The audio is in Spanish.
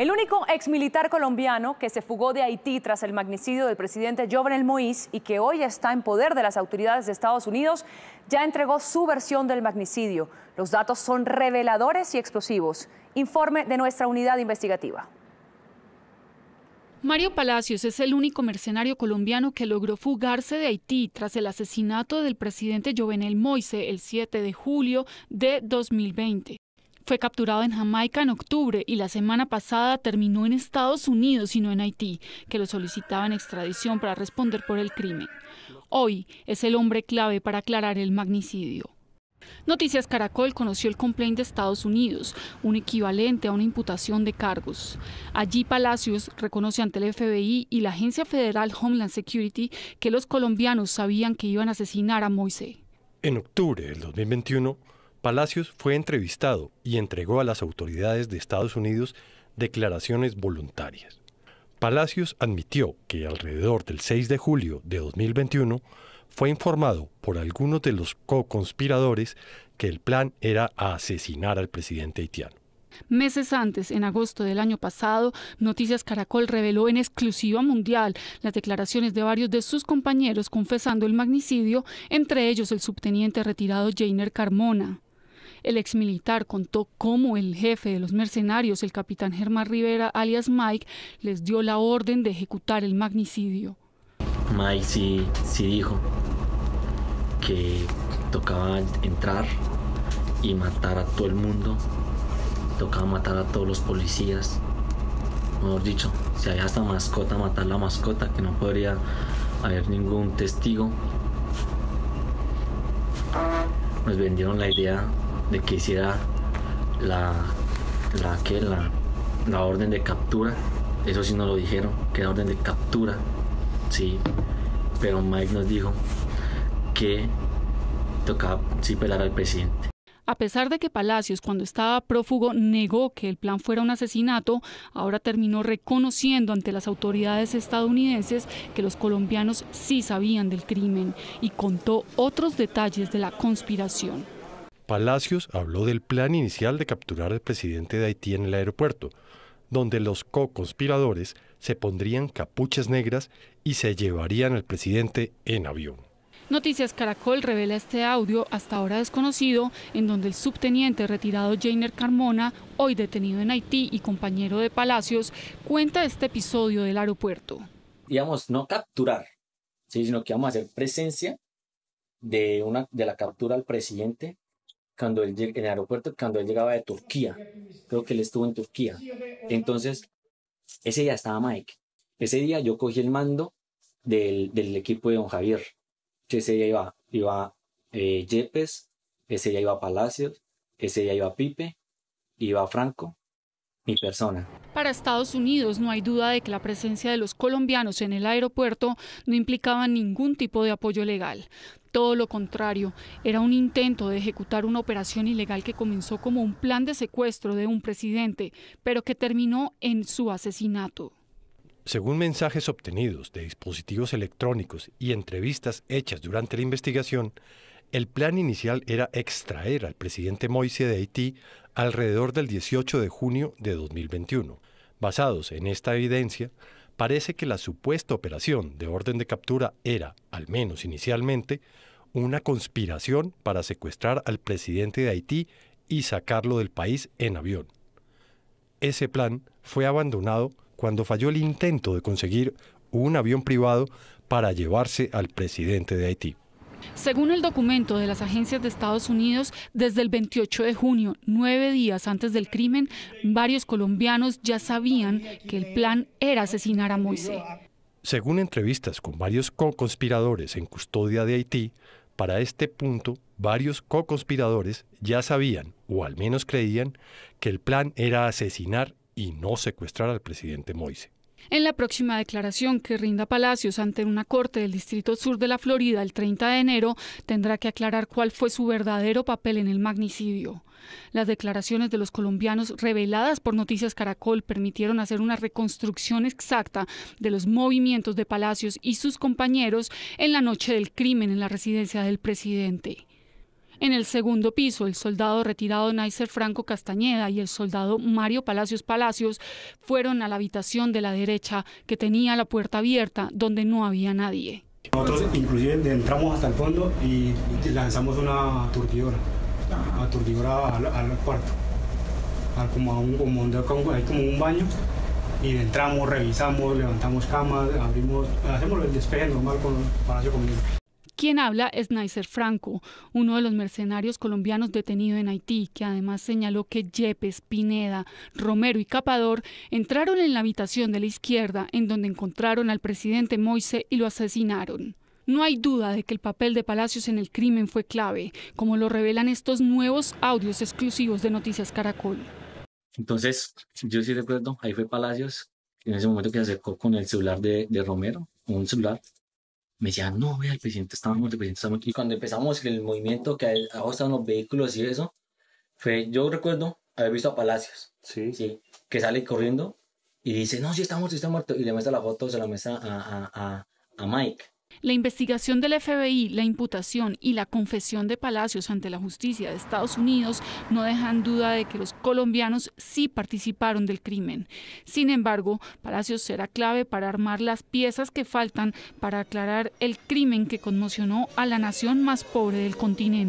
El único exmilitar colombiano que se fugó de Haití tras el magnicidio del presidente Jovenel Moïse y que hoy está en poder de las autoridades de Estados Unidos ya entregó su versión del magnicidio. Los datos son reveladores y explosivos. Informe de nuestra unidad investigativa. Mario Palacios es el único mercenario colombiano que logró fugarse de Haití tras el asesinato del presidente Jovenel Moise el 7 de julio de 2020. Fue capturado en Jamaica en octubre y la semana pasada terminó en Estados Unidos y no en Haití, que lo en extradición para responder por el crimen. Hoy es el hombre clave para aclarar el magnicidio. Noticias Caracol conoció el complaint de Estados Unidos, un equivalente a una imputación de cargos. Allí Palacios reconoce ante el FBI y la Agencia Federal Homeland Security que los colombianos sabían que iban a asesinar a Moise. En octubre del 2021, Palacios fue entrevistado y entregó a las autoridades de Estados Unidos declaraciones voluntarias. Palacios admitió que alrededor del 6 de julio de 2021 fue informado por algunos de los co-conspiradores que el plan era asesinar al presidente haitiano. Meses antes, en agosto del año pasado, Noticias Caracol reveló en exclusiva mundial las declaraciones de varios de sus compañeros confesando el magnicidio, entre ellos el subteniente retirado Jainer Carmona. El exmilitar contó cómo el jefe de los mercenarios, el capitán Germán Rivera, alias Mike, les dio la orden de ejecutar el magnicidio. Mike sí, sí dijo que tocaba entrar y matar a todo el mundo, tocaba matar a todos los policías, mejor dicho, si había hasta mascota, matar la mascota, que no podría haber ningún testigo. Nos vendieron la idea de que hiciera la, la, que, la, orden de captura. Eso sí nos lo dijeron, que era orden de captura. Sí, pero Mike nos dijo que tocaba sí pelar al presidente. A pesar de que Palacios, cuando estaba prófugo, negó que el plan fuera un asesinato, ahora terminó reconociendo ante las autoridades estadounidenses que los colombianos sí sabían del crimen y contó otros detalles de la conspiración. Palacios habló del plan inicial de capturar al presidente de Haití en el aeropuerto, donde los co-conspiradores se pondrían capuchas negras y se llevarían al presidente en avión. Noticias Caracol revela este audio hasta ahora desconocido, en donde el subteniente retirado Jainer Carmona, hoy detenido en Haití y compañero de Palacios, cuenta este episodio del aeropuerto. Digamos, no capturar, sino que vamos a hacer presencia de, una, de la captura al presidente cuando él en el aeropuerto cuando él llegaba de Turquía. Creo que él estuvo en Turquía. Entonces, ese día estaba Mike. Ese día yo cogí el mando del, equipo de Don Javier. Ese día iba, iba eh, Yepes, ese día iba Palacios, ese día iba Pipe, iba Franco, mi persona. Para Estados Unidos no hay duda de que la presencia de los colombianos en el aeropuerto no implicaba ningún tipo de apoyo legal. Todo lo contrario, era un intento de ejecutar una operación ilegal que comenzó como un plan de secuestro de un presidente, pero que terminó en su asesinato. Según mensajes obtenidos de dispositivos electrónicos y entrevistas hechas durante la investigación, el plan inicial era extraer al presidente Moise de Haití alrededor del 18 de junio de 2021. Basados en esta evidencia, parece que la supuesta operación de orden de captura era, al menos inicialmente, una conspiración para secuestrar al presidente de Haití y sacarlo del país en avión. Ese plan fue abandonado cuando falló el intento de conseguir un avión privado para llevarse al presidente de Haití. Según el documento de las agencias de Estados Unidos, desde el 28 de junio, nueve días antes del crimen, varios colombianos ya sabían que el plan era asesinar a Moise. Según entrevistas con varios co-conspiradores en custodia de Haití, para este punto varios co-conspiradores ya sabían, o al menos creían, que el plan era asesinar y no secuestrar al presidente Moise. En la próxima declaración que rinda Palacios ante una corte del Distrito Sur de la Florida el 30 de enero, tendrá que aclarar cuál fue su verdadero papel en el magnicidio. Las declaraciones de los colombianos reveladas por Noticias Caracol permitieron hacer una reconstrucción exacta de los movimientos de Palacios y sus compañeros en la noche del crimen en la residencia del presidente. En el segundo piso, el soldado retirado Naiser Franco Castañeda y el soldado Mario Palacios Palacios fueron a la habitación de la derecha que tenía la puerta abierta donde no había nadie. Nosotros inclusive entramos hasta el fondo y lanzamos una aturdidora, aturdidora al, cuarto, como, un, baño y entramos, revisamos, levantamos camas, abrimos, hacemos el despeje normal con el Palacio conmigo. Quien habla es nicer Franco, uno de los mercenarios colombianos detenido en Haití, que además señaló que Yepes, Pineda, Romero y Capador entraron en la habitación de la izquierda, en donde encontraron al presidente Moise y lo asesinaron. No hay duda de que el papel de Palacios en el crimen fue clave, como lo revelan estos nuevos audios exclusivos de Noticias Caracol. Entonces, yo sí recuerdo, ahí fue Palacios, en ese momento que se acercó con el celular de Romero, un celular me decían, no, vea, el presidente está muerto, el presidente está muerto. Y cuando empezamos el movimiento que están los vehículos y eso, fue, yo recuerdo haber visto a Palacios, ¿Sí? que sale corriendo y dice, no, sí está muerto, sí está muerto. Y le muestra la foto, se la muestra a, a, a Mike. La investigación del FBI, la imputación y la confesión de Palacios ante la justicia de Estados Unidos no dejan duda de que los colombianos sí participaron del crimen. Sin embargo, Palacios será clave para armar las piezas que faltan para aclarar el crimen que conmocionó a la nación más pobre del continente.